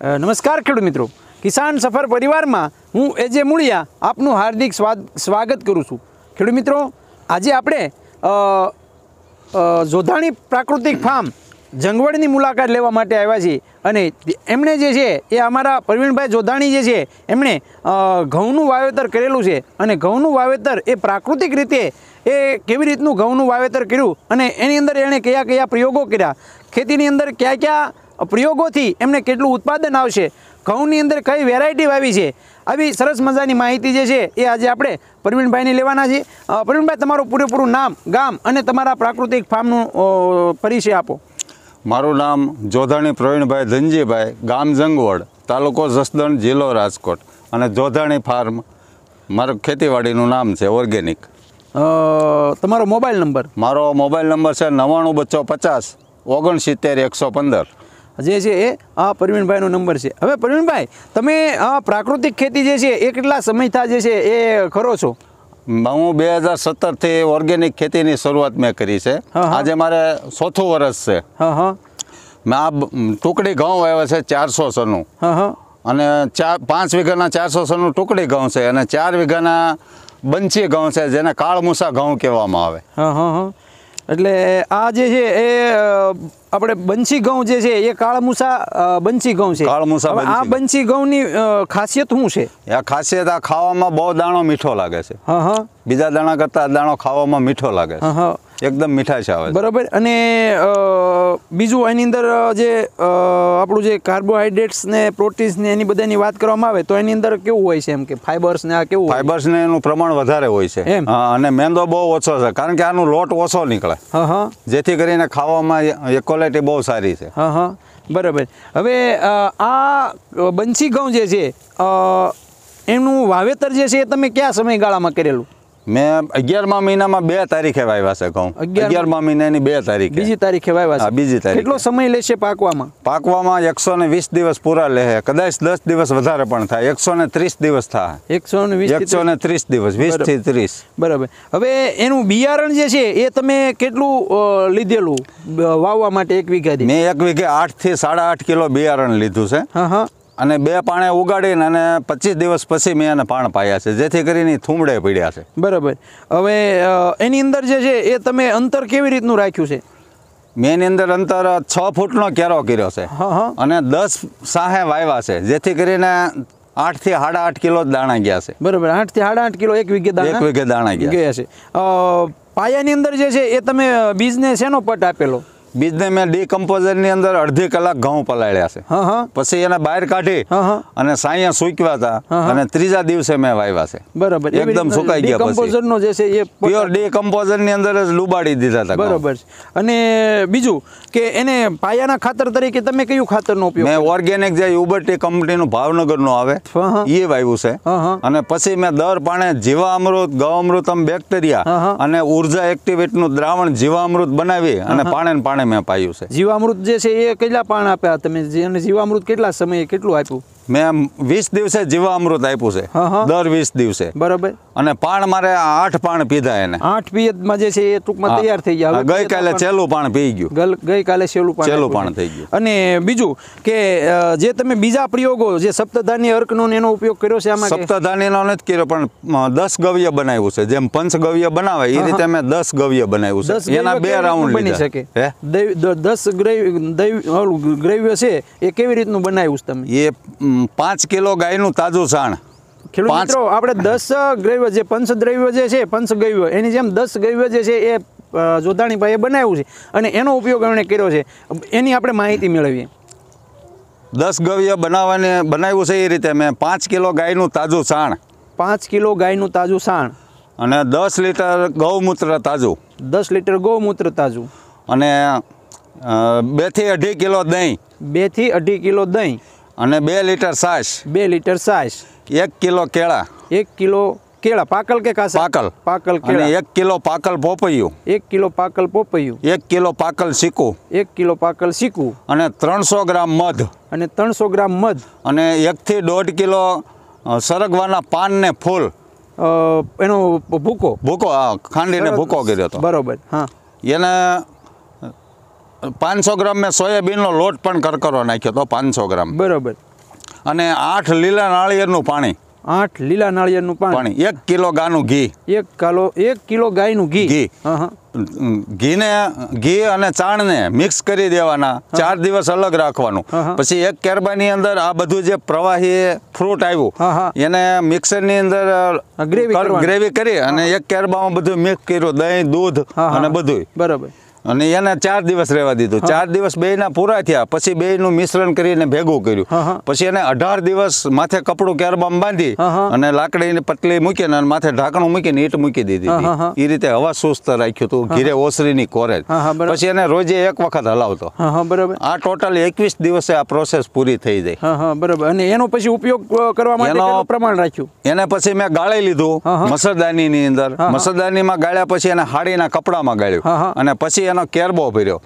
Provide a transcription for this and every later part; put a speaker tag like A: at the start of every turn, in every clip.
A: નમસ્કાર ખેડૂત મિત્રો કિસાન સફર પરિવારમાં હું એ જે મૂળિયા આપનું હાર્દિક સ્વાગત કરું છું ખેડૂત મિત્રો આજે આપણે જોધાણી પ્રાકૃતિક ફાર્મ જંગવડની મુલાકાત લેવા માટે આવ્યા છીએ અને એમણે જે છે એ અમારા પ્રવીણભાઈ જોધાણી જે છે એમણે ઘઉંનું વાવેતર કરેલું છે અને ઘઉંનું વાવેતર એ પ્રાકૃતિક રીતે એ કેવી રીતનું ઘઉંનું વાવેતર કર્યું અને એની અંદર એણે કયા કયા પ્રયોગો કર્યા ખેતીની અંદર કયા કયા પ્રયોગોથી એમને કેટલું ઉત્પાદન આવશે ઘઉંની અંદર કઈ વેરાયટી વાવી છે આવી સરસ મજાની માહિતી જે છે એ આજે આપણે પ્રવીણભાઈને લેવાના છે પ્રવીણભાઈ તમારું પૂરેપૂરું નામ ગામ અને તમારા પ્રાકૃતિક ફાર્મનું પરિચય આપો
B: મારું નામ જોધાણી પ્રવીણભાઈ ધનજીભાઈ ગામ જંગવડ તાલુકો જસદણ જિલ્લો રાજકોટ અને જોધાણી ફાર્મ મારું ખેતીવાડીનું નામ છે ઓર્ગેનિક તમારો મોબાઈલ નંબર મારો મોબાઈલ નંબર છે નવ્વાણું બચ્ચો પચાસ ઓગણસિત્તેર એકસો પંદર જે છે એ આ પરવીણભાઈનો
A: નંબર છે હવે પરવીણભાઈ તમે પ્રાકૃતિક ખેતી જે છે એ કેટલા સમયથી જે છે એ
B: કરો છો હું બે હજાર સત્તરથી ઓર્ગેનિક ખેતીની શરૂઆત મેં કરી છે આજે મારે ચોથું વર્ષ છે મેં આ ટુકડી ઘઉં આવ્યો છે ચારસો સનું અને ચાર પાંચ વીઘાના ચારસો સનું ટુકડી ઘઉં છે અને ચાર વીઘાના બંચી ઘઉં છે જેને કાળમુસા ઘઉં કહેવામાં
A: આવે એટલે આ જે છે એ આપણે બંસી ઘઉં જે છે એ કાળમુસા બંસી ઘઉં છે
B: કાળમુસા આ બંસી ઘઉંની ખાસિયત શું છે આ ખાસિયત આ ખાવામાં બહુ દાણો મીઠો લાગે છે બીજા દાણા કરતાં દાણો ખાવામાં મીઠો લાગે છે એકદમ મીઠાશ આવે
A: બરાબર અને બીજું એની અંદર જે આપણું જે કાર્બોહાઈડ્રેટ્સ ને પ્રોટીન્સ ને એની બધાની વાત કરવામાં આવે તો એની અંદર કેવું હોય છે એમ કે ફાઈબર્સ ને આ કેવું
B: ફાઈબર્સ ને એનું પ્રમાણ વધારે હોય છે અને મેંદો બહુ ઓછો છે કારણ કે આનું લોટ ઓછો નીકળે જેથી કરીને ખાવામાં ક્વોલિટી બહુ સારી છે
A: બરાબર હવે આ બંસી ઘઉં જે છે એનું વાવેતર જે છે એ તમે કયા
B: સમયગાળામાં કરેલું મેં અગિયારમા મહિનામાં બે તારીખે વાવ્યા છે ઘઉં અગિયારમા મહિનાની બે તારીખે બીજી તારીખે વાવ્યા છે બીજી તારીખ કેટલો સમય લેશે પાકવામાં પાકવામાં એકસો ને વીસ દિવસ પૂરા લેશે કદાચ દસ દિવસ વધારે પણ થાય એકસો ને ત્રીસ દિવસ થાય એકસો વીસ એકસો ને ત્રીસ દિવસ વીસ થી ત્રીસ
A: બરાબર હવે એનું બિયારણ જે છે એ તમે કેટલું લીધેલું વાવવા માટે એક વીઘા
B: મેં એક વીઘે આઠ થી સાડા આઠ કિલો બિયારણ લીધું છે હા હા અને બે પાણે ઉગાડીને અને પચીસ દિવસ પછી મેં એને પાણ પાયા છે જેથી કરીને થૂમડે પડ્યા છે બરાબર હવે એની અંદર જે છે એ તમે અંતર કેવી રીતનું રાખ્યું છે મેની અંદર અંતર છ ફૂટનો કેરો કર્યો છે અને દસ સાહે વાવ્યા છે જેથી કરીને આઠ થી સાડા આઠ કિલો દાણા ગયા છે બરાબર આઠ થી સાડા આઠ કિલો એક વીઘે દાણા એક વીઘે દાણા ગયા છે પાયાની અંદર જે છે એ તમે બીજને શેનો પટ આપેલો બીજને મેં ડીકમ્પોઝરની અંદર અડધી કલાક ઘઉં પલાળ્યા છે પછી એને બહાર કાઢી અને સાયા સૂકવ્યા હતા અને ત્રીજા દિવસે મેં વાવ્યા છે બરાબર એકદમ સુકાઈ ગયા ડીકમ્પોઝર
A: નો જે છે એ પ્યોર
B: ડીકમ્પોઝર ની અંદર જ લુબાડી દીધા હતા બરાબર
A: અને બીજું કે એને પાયાના ખાતર તરીકે તમે કયું ખાતરનો ઉપયોગ મેં
B: ઓર્ગેનિક જે કંપની નું ભાવનગર નું આવે એ વાવ્યું છે અને પછી મેં દર પાણે જીવામૃત ગૌમૃતમ બેક્ટેરિયા અને ઉર્જા એક્ટિવેટનું દ્રાવણ જીવામૃત બનાવી અને પાણે પાણે મેં પાયું છે જીવામૃત જે છે એ કેટલા પાણ આપ્યા તમે અને જીવામૃત કેટલા સમયે કેટલું આપ્યું મેં આમ વીસ દિવસે જીવા અમૃત આપ્યું છે દર વીસ દિવસે બરાબર અને પાણ મારે આઠ પાણ પીધા એને આઠ પિયતમાં જે છે એ ટૂંકમાં તૈયાર થઈ ગયા ગઈકાલે છેલ્લું પાણ પી ગયું ગઈકાલે છેલ્લું પાણ છેલ્લું પાણ થઈ ગયું અને બીજું કે જે
A: તમે બીજા પ્રયોગો જે સપ્તધાન્ય અર્કનો એનો ઉપયોગ કર્યો છે આમાં
B: સપ્તધાન્યનો નથી કર્યો પણ દસ ગવ્ય બનાવ્યું છે જેમ પંચ ગવ્ય બનાવે એ રીતે મેં દસ ગવ્ય બનાવ્યું છે એના બે રાઉન્ડ બની શકે
A: દસ ગ્રૈવ્ય છે એ કેવી રીતનું બનાવ્યું છે
B: તમે એ પાંચ કિલો ગાયનું તાજું સાણ
A: ખેડૂત મિત્રો આપણે દસ ગ્રવ્ય જે પંચદ્રવ્ય જે છે પંચ પંચગવ્ય એની જેમ દસ ગવ્ય જે છે એ જોધાણીભાઈએ બનાવ્યું છે અને એનો ઉપયોગ એમણે કર્યો છે એની આપણે માહિતી મેળવીએ
B: દસ ગવ્ય બનાવવાને બનાવ્યું છે એ રીતે મેં પાંચ કિલો ગાયનું તાજું સાણ પાંચ કિલો ગાયનું તાજું સાણ અને દસ લીટર ગૌમૂત્ર તાજું દસ લીટર ગૌમૂત્ર તાજું અને બેથી અઢી કિલો દહીં બેથી અઢી કિલો દહીં અને બે લીટર છાશ બે લીટર છાશ એક કિલો કેળા એક કિલો કેળા પાકલ કે કાસા પાકલ પાકલ કેળા એક કિલો પાકલ પોપૈયું એક કિલો પાકલ પોપૈયું એક કિલો પાકલ સીકું એક કિલો પાકલ સીકું અને ત્રણસો ગ્રામ મધ અને ત્રણસો ગ્રામ મધ અને એકથી દોઢ કિલો સરગવાના પાન ને ફૂલ એનો ભૂકો ભૂકો હા ખાંડીને ભૂકો કર્યો હતો બરાબર હા એને પાંચસો ગ્રામ મેં સોયાબીનનો લોટ પણ કરકરો નાખ્યો તો પાંચસો ગ્રામ બરોબર અને આઠ લીલા નાળિયેરનું પાણી આઠ લીલા નાળિયેરનું પાણી એક કિલો ગાયનું ઘી એક કાલો એક કિલો ગાયનું ઘી ઘી ઘીને ઘી અને ચાણને મિક્સ કરી દેવાના ચાર દિવસ અલગ રાખવાનું પછી એક કેરબાની અંદર આ બધું જે પ્રવાહી ફ્રૂટ આવ્યું એને મિક્સરની અંદર ગ્રેવી ગ્રેવી કરી અને એક કેરબામાં બધું મિક્સ કર્યું દહીં દૂધ અને બધું બરાબર અને એને ચાર દિવસ રહેવા દીધું ચાર દિવસ બેયના પૂરા થયા પછી બેયનું મિશ્રણ કરીને ભેગું કર્યું પછી એને અઢાર દિવસ માથે કપડું કેરબામ બાંધી અને લાકડીને પટલી મૂકીને માથે ઢાંકણું મૂકીને ઈટ મૂકી દીધી એ રીતે હવા સુસ્ત રાખ્યું હતું ઘીરે ઓસરીની કોરેજ પછી એને રોજે એક વખત હલાવતો બરાબર આ ટોટલ એકવીસ દિવસે આ પ્રોસેસ પૂરી થઈ જાય બરાબર
A: અને એનો પછી ઉપયોગ કરવા માટે પ્રમાણ રાખ્યું
B: એને પછી મેં ગાળી લીધું મસરદાની ની અંદર મસરદાની માં ગાળ્યા પછી એને હાડીના કપડામાં ગાળ્યું અને પછી રૂપિયાનો કેરબો ભર્યો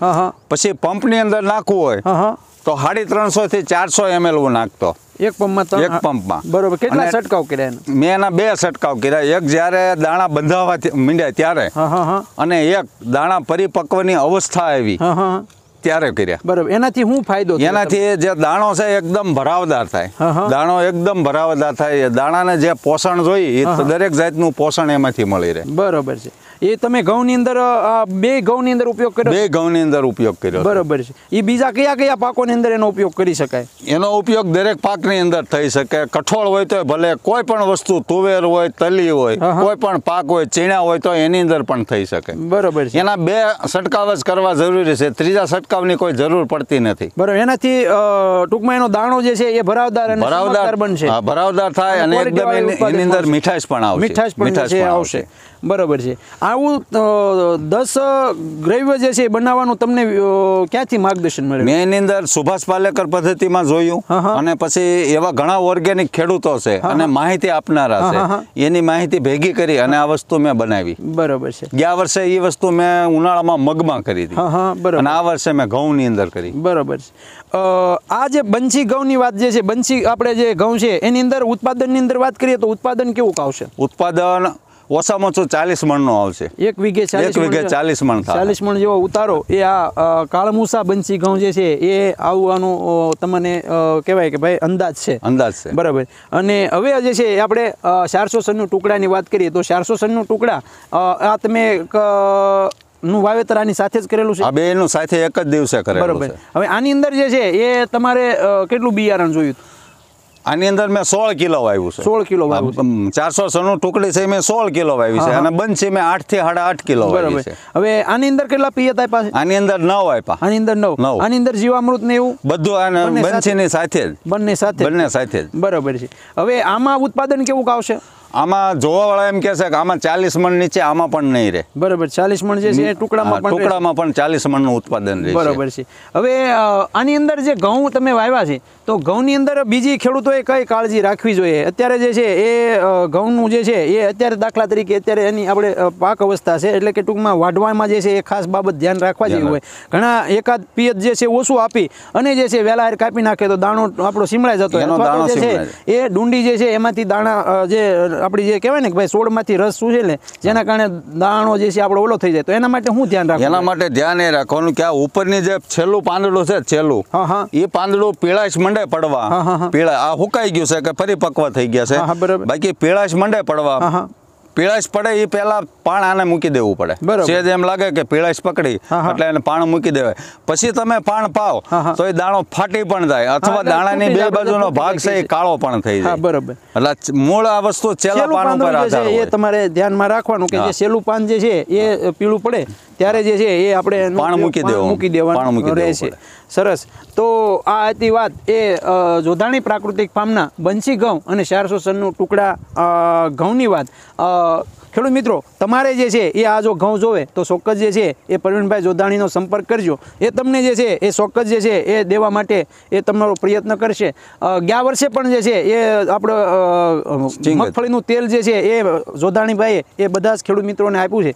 B: પછી પંપની અંદર નાખવું હોય તો સાડી ત્રણસો થી ચારસો એમએલ નાખતો એક પંપમાં એક પંપમાં બરોબર કેટલા છંટકાવ કર્યા મેં એના બે છટકાવ કર્યા એક જ્યારે દાણા બંધાવા મીંડ્યા ત્યારે અને એક દાણા પરિપક્વની અવસ્થા આવી ત્યારે કર્યા
A: બરોબર એનાથી શું ફાયદો એનાથી
B: જે દાણો છે એકદમ ભરાવદાર થાય દાણો એકદમ ભરાવદાર થાય દાણાને જે પોષણ જોઈ એ દરેક જાતનું પોષણ એમાંથી મળી રહે બરોબર છે એ તમે ઘઉંની અંદર બે ઘઉંની અંદર ઉપયોગ કર્યો બે ઘઉંની અંદર
A: ઉપયોગ કર્યો બરોબર છે એ બીજા કયા કયા પાકોની અંદર એનો ઉપયોગ કરી શકાય
B: એનો ઉપયોગ દરેક પાકની અંદર થઈ શકે કઠોળ હોય તો ભલે કોઈ પણ વસ્તુ તુવેર હોય તલી હોય કોઈ પણ પાક હોય ચીણા હોય તો એની અંદર પણ થઈ શકે બરોબર છે એના બે છટકાવ જ કરવા જરૂરી છે ત્રીજા છંટકાવની કોઈ જરૂર પડતી નથી
A: બરાબર એનાથી ટૂંકમાં એનો દાણો જે છે એ ભરાવદાર અને ભરાવદાર બનશે હા ભરાવદાર થાય અને એકદમ એની અંદર મીઠાશ પણ આવશે મીઠાશ પણ આવશે બરોબર છે આ આવું દસ ગ્રૈવ્ય જે છે એ બનાવવાનું તમને ક્યાંથી માર્ગદર્શન મળે
B: મેં એની અંદર સુભાષ પાલેકર પદ્ધતિમાં જોયું અને પછી એવા ઘણા ઓર્ગેનિક ખેડૂતો છે અને માહિતી આપનારા છે એની માહિતી ભેગી કરી અને આ વસ્તુ મેં બનાવી બરોબર છે ગયા વર્ષે એ વસ્તુ મેં ઉનાળામાં મગમાં કરી હતી અને આ વર્ષે મેં ઘઉંની અંદર કરી બરોબર છે આ જે બંછી ઘઉંની વાત
A: જે છે બંછી આપણે જે ઘઉં છે એની અંદર ઉત્પાદનની અંદર વાત કરીએ તો ઉત્પાદન કેવું આવશે
B: ઉત્પાદન ઓછામાં ઓછું ચાલીસ મણનો આવશે
A: એક વીઘે એક વીઘે ચાલીસ મણ ચાલીસ મણ જેવો ઉતારો એ આ કાળમુસા બંસી ઘઉં જે છે એ આવવાનું તમને કહેવાય કે ભાઈ અંદાજ છે અંદાજ છે બરાબર અને હવે જે છે આપણે ચારસો સનનું ટુકડાની વાત કરીએ તો ચારસો સનનું ટુકડા આ તમે નું વાવેતર આની સાથે જ કરેલું
B: છે આ બેનું સાથે એક જ દિવસે કરેલું બરોબર હવે આની અંદર જે છે એ તમારે કેટલું બિયારણ જોયું આની અંદર મેં સોળ કિલો વાવ્યું છે સોળ કિલો ચારસો સનું ટુકડી છે મેં સોળ કિલો વાવી છે અને બંધ છે મેં આઠ થી સાડા આઠ કિલો બરાબર
A: હવે આની અંદર કેટલા પિયત આપ્યા
B: આની અંદર નવ આપ્યા આની અંદર નવ નવ આની અંદર જીવામૃત ને એવું બધું બંધ છે ને સાથે જ બંને સાથે બંને સાથે જ બરોબર છે હવે આમાં ઉત્પાદન કેવું આવશે આમાં જોવાવાળા એમ કહે છે કે આમાં ચાલીસ મણ નીચે આમાં પણ નહીં રહે બરાબર ચાલીસ મણ જે છે એ ટુકડામાં ટુકડામાં પણ ચાલીસ મણનું ઉત્પાદન રહે બરાબર
A: છે હવે આની અંદર જે ઘઉં તમે વાવ્યા છે તો ઘઉંની અંદર બીજી ખેડૂતોએ કઈ કાળજી રાખવી જોઈએ અત્યારે જે છે એ ઘઉંનું જે છે એ અત્યારે દાખલા તરીકે અત્યારે એની આપણે પાક અવસ્થા છે એટલે કે ટૂંકમાં વાઢવામાં જે છે એ ખાસ બાબત ધ્યાન રાખવા જેવી હોય ઘણા એકાદ પિયત જે છે ઓછું આપી અને જે છે વહેલા કાપી નાખે તો દાણો આપણો સીમળાઈ જતો એનો દાણો છે એ ડુંડી જે છે એમાંથી દાણા જે આપણી જે કહેવાય ને કે ભાઈ છોડમાંથી રસ શું છે ને જેના કારણે દાણો જે છે આપણો ઓલો થઈ જાય તો એના માટે હું ધ્યાન રાખું એના
B: માટે ધ્યાન એ રાખવાનું કે આ ઉપરની જે છેલ્લું પાંદડું છે છેલ્લું એ પાંદડું પીળાશ મંડે પડવા પીળા આ હુકાઈ ગયું છે કે ફરી પકવા થઈ ગયા છે બાકી પીળાશ મંડે પડવા પીળાશ પડે એ પહેલા પાણ આને મૂકી દેવું પડે સેજ એમ લાગે કે પીળાશ પકડી એટલે એને પાણ મૂકી દેવાય પછી તમે પાણ પાવ તો એ દાણો ફાટી પણ જાય અથવા દાણાની બે બાજુનો ભાગ છે એ કાળો પણ થઈ જાય બરાબર એટલે મૂળ આ વસ્તુ છેલ્લા પાન ઉપર આધાર એ
A: તમારે ધ્યાનમાં રાખવાનું કે જે છેલ્લું પાન જે છે એ પીળું પડે ત્યારે જે છે એ આપણે પાણ મૂકી દેવાનું મૂકી દેવાનું રહે છે સરસ તો આ હતી વાત એ જોધાણી પ્રાકૃતિક ફાર્મના બંસી ઘઉં અને ચારસો સનનું ટુકડા ઘઉંની વાત ખેડૂત મિત્રો તમારે જે છે એ આ જો ઘઉં જોવે તો ચોક્કસ જે છે એ પ્રવીણભાઈ જોધાણીનો સંપર્ક કરજો એ તમને જે છે એ ચોક્કસ જે છે એ દેવા માટે એ તમારો પ્રયત્ન કરશે ગયા વર્ષે પણ જે છે એ આપણે મગફળીનું તેલ જે છે એ જોધાણીભાઈએ એ બધા જ ખેડૂત મિત્રોને આપ્યું છે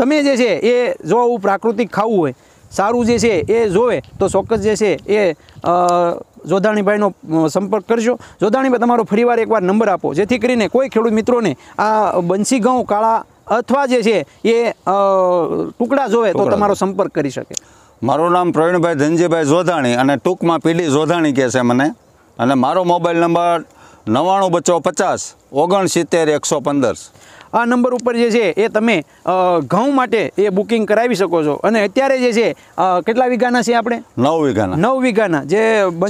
A: તમે જે છે એ જો આવું પ્રાકૃતિક ખાવું હોય સારું જે છે એ જોવે તો ચોક્કસ જે છે એ જોધાણીભાઈનો સંપર્ક કરજો જોધાણીભાઈ તમારો ફરીવાર એકવાર નંબર આપો જેથી કરીને કોઈ ખેડૂત મિત્રોને આ બંસી ઘઉં કાળા અથવા જે છે એ ટુકડા જોવે તો તમારો સંપર્ક કરી શકે
B: મારું નામ પ્રવીણભાઈ ધનજીભાઈ જોધાણી અને ટૂંકમાં પીડી જોધાણી કહે છે મને અને મારો મોબાઈલ નંબર નવ્વાણું બચ્ચો પચાસ ઓગણ સિત્તેર એકસો પંદર આ નંબર ઉપર જે છે એ તમે ઘઉં માટે એ બુકિંગ કરાવી શકો છો અને અત્યારે જે છે
A: કેટલા વીઘાના છે આપણે નવ વીઘાના નવ વીઘાના જે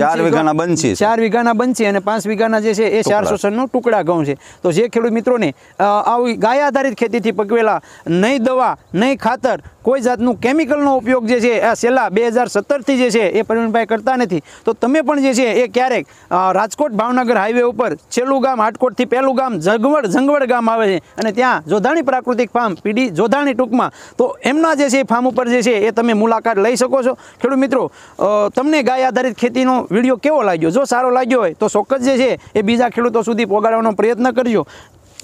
A: ચાર વીઘાના બનશે ચાર વીઘાના બનશે અને પાંચ વીઘાના જે છે એ ચારસો સનનો ટુકડા ઘઉં છે તો જે ખેડૂત મિત્રોને આવી ગાય આધારિત ખેતીથી પકવેલા નહીં દવા નહીં ખાતર કોઈ જાતનું કેમિકલનો ઉપયોગ જે છે આ છેલ્લા બે હજાર સત્તરથી જે છે એ પ્રવીણભાઈ કરતા નથી તો તમે પણ જે છે એ ક્યારેક રાજકોટ ભાવનગર હાઈવે ઉપર છેલ્લું ગામ હાટકોટથી પહેલું ગામ જંગવડ જંગવડ ગામ આવે છે અને અને ત્યાં જોધાણી પ્રાકૃતિક ફાર્મ પીડી જોધાણી ટૂંકમાં તો એમના જે છે ફાર્મ ઉપર જે છે એ તમે મુલાકાત લઈ શકો છો ખેડૂત મિત્રો તમને ગાય આધારિત ખેતીનો વિડીયો કેવો લાગ્યો જો સારો લાગ્યો હોય તો ચોક્કસ જે છે એ બીજા ખેડૂતો સુધી પહોંચાડવાનો પ્રયત્ન કરજો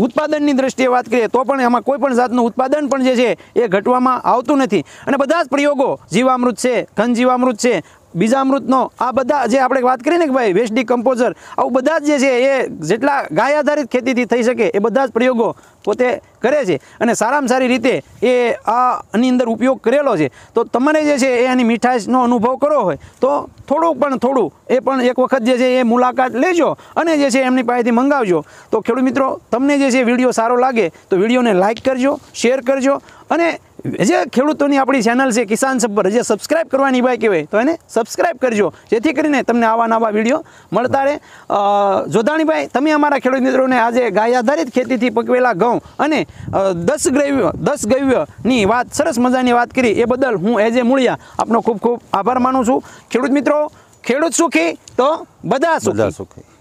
A: ઉત્પાદનની દ્રષ્ટિએ વાત કરીએ તો પણ એમાં કોઈ પણ જાતનું ઉત્પાદન પણ જે છે એ ઘટવામાં આવતું નથી અને બધા જ પ્રયોગો જીવામૃત છે ઘન જીવામૃત છે બીજા અમૃતનો આ બધા જે આપણે વાત કરીએ ને કે ભાઈ વેસ્ટ કમ્પોઝર આવું બધા જ જે છે એ જેટલા ગાય આધારિત ખેતીથી થઈ શકે એ બધા જ પ્રયોગો પોતે કરે છે અને સારામાં સારી રીતે એ આની અંદર ઉપયોગ કરેલો છે તો તમને જે છે એ એની મીઠાશનો અનુભવ કરવો હોય તો થોડુંક પણ થોડું એ પણ એક વખત જે છે એ મુલાકાત લેજો અને જે છે એમની પાસેથી મંગાવજો તો ખેડૂત મિત્રો તમને જે છે વિડીયો સારો લાગે તો વિડીયોને લાઇક કરજો શેર કરજો અને જે ખેડૂતોની આપણી ચેનલ છે કિસાન સબ્બર જે સબસ્ક્રાઈબ કરવાની ભાઈ કહેવાય તો એને સબસ્ક્રાઈબ કરજો જેથી કરીને તમને આવા નવા વિડીયો મળતા રહે જોધાણીભાઈ તમે અમારા ખેડૂત મિત્રોને આજે ગાય આધારિત ખેતીથી પકવેલા ઘઉં અને દસ ગ્રવ્ય દસ ગવ્યની વાત સરસ મજાની વાત કરી એ બદલ હું એજ એ મૂળિયા આપનો ખૂબ ખૂબ આભાર માનું છું ખેડૂત મિત્રો ખેડૂત સુખી તો બધા સુખી